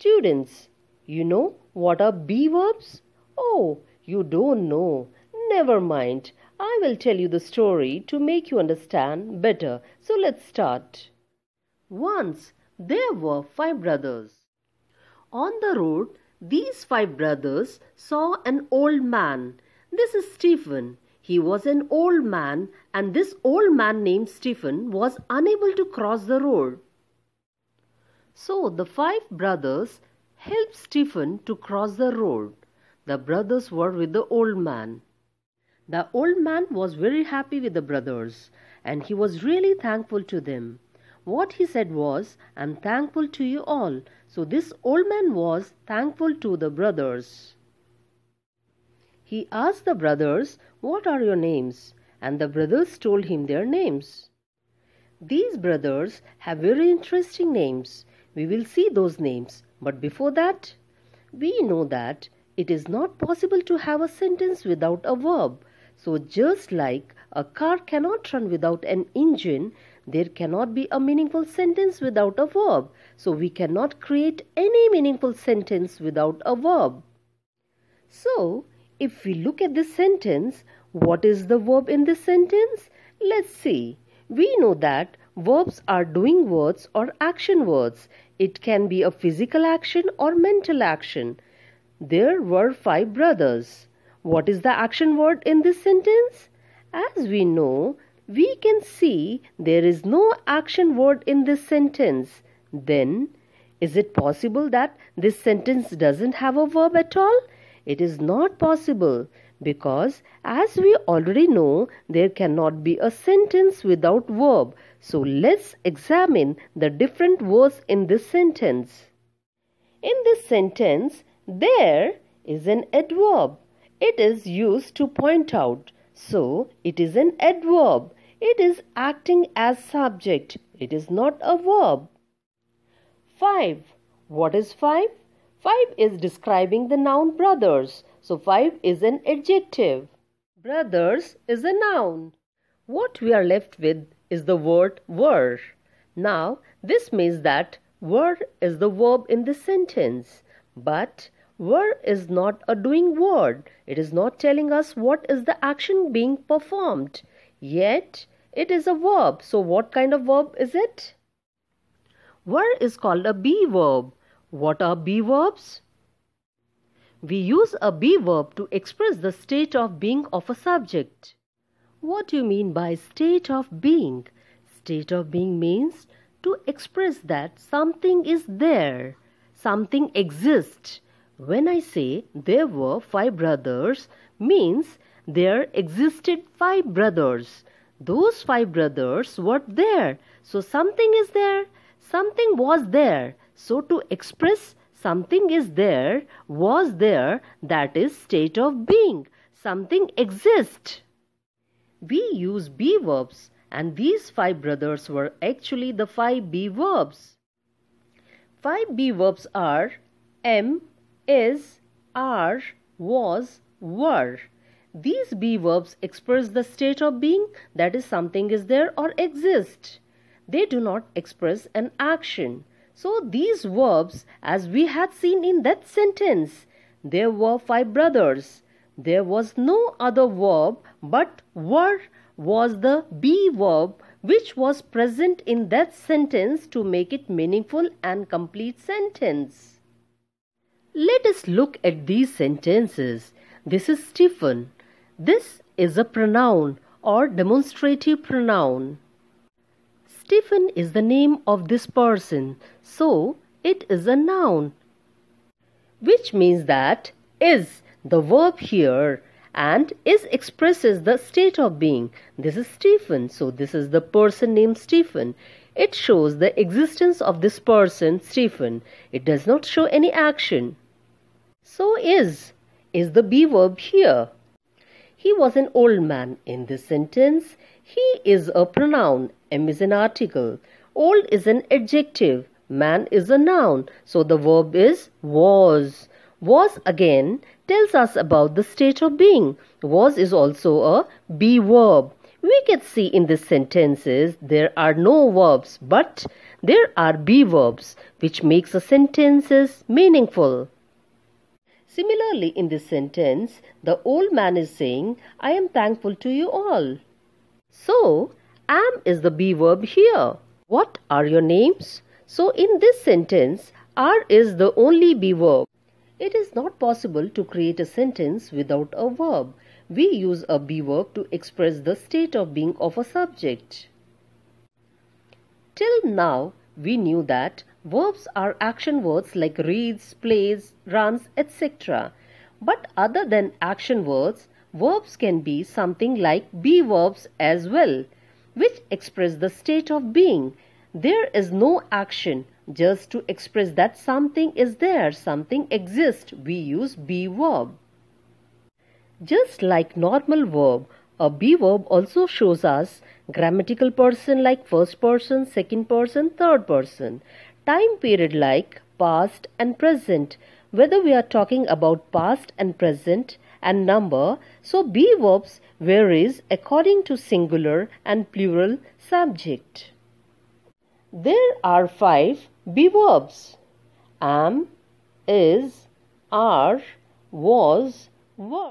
Students, you know what are be verbs? Oh, you don't know. Never mind. I will tell you the story to make you understand better. So let's start. Once there were five brothers. On the road, these five brothers saw an old man. This is Stephen. He was an old man, and this old man named Stephen was unable to cross the road. So the five brothers helped Stephen to cross the road. The brothers were with the old man. The old man was very happy with the brothers and he was really thankful to them. What he said was, I'm thankful to you all. So this old man was thankful to the brothers. He asked the brothers, What are your names? And the brothers told him their names. These brothers have very interesting names we will see those names. But before that, we know that it is not possible to have a sentence without a verb. So just like a car cannot run without an engine, there cannot be a meaningful sentence without a verb. So we cannot create any meaningful sentence without a verb. So if we look at this sentence, what is the verb in this sentence? Let's see. We know that Verbs are doing words or action words. It can be a physical action or mental action. There were five brothers. What is the action word in this sentence? As we know, we can see there is no action word in this sentence. Then, is it possible that this sentence doesn't have a verb at all? It is not possible because as we already know, there cannot be a sentence without verb. So let's examine the different words in this sentence. In this sentence, there is an adverb. It is used to point out. So it is an adverb. It is acting as subject. It is not a verb. 5. What is 5? 5 is describing the noun brothers. So 5 is an adjective. Brothers is a noun. What we are left with is the word were. Now, this means that were is the verb in the sentence, but were is not a doing word. It is not telling us what is the action being performed. Yet, it is a verb. So, what kind of verb is it? Were is called a be verb. What are be verbs? We use a be verb to express the state of being of a subject. What do you mean by state of being? State of being means to express that something is there, something exists. When I say there were five brothers, means there existed five brothers. Those five brothers were there. So something is there, something was there. So to express something is there, was there, that is state of being. Something exists. We use be verbs and these five brothers were actually the five be verbs. Five be verbs are am, is, are, was, were. These be verbs express the state of being that is something is there or exists. They do not express an action. So these verbs as we had seen in that sentence there were five brothers. There was no other verb but were was the be verb which was present in that sentence to make it meaningful and complete sentence. Let us look at these sentences. This is Stephen. This is a pronoun or demonstrative pronoun. Stephen is the name of this person, so it is a noun, which means that is the verb here and is expresses the state of being. This is Stephen. So this is the person named Stephen. It shows the existence of this person Stephen. It does not show any action. So is is the be verb here. He was an old man. In this sentence, he is a pronoun. M is an article. Old is an adjective. Man is a noun. So the verb is was. Was again tells us about the state of being. Was is also a be verb. We can see in these sentences there are no verbs but there are be verbs which makes the sentences meaningful. Similarly in this sentence the old man is saying I am thankful to you all. So am is the be verb here. What are your names? So in this sentence are is the only be verb. It is not possible to create a sentence without a verb. We use a be verb to express the state of being of a subject. Till now, we knew that verbs are action words like reads, plays, runs, etc. But other than action words, verbs can be something like be verbs as well, which express the state of being. There is no action, just to express that something is there, something exists, we use be verb. Just like normal verb, a be verb also shows us grammatical person like first person, second person, third person. Time period like past and present. Whether we are talking about past and present and number, so be verbs varies according to singular and plural subject. There are five be verbs. Am, is, are, was, were.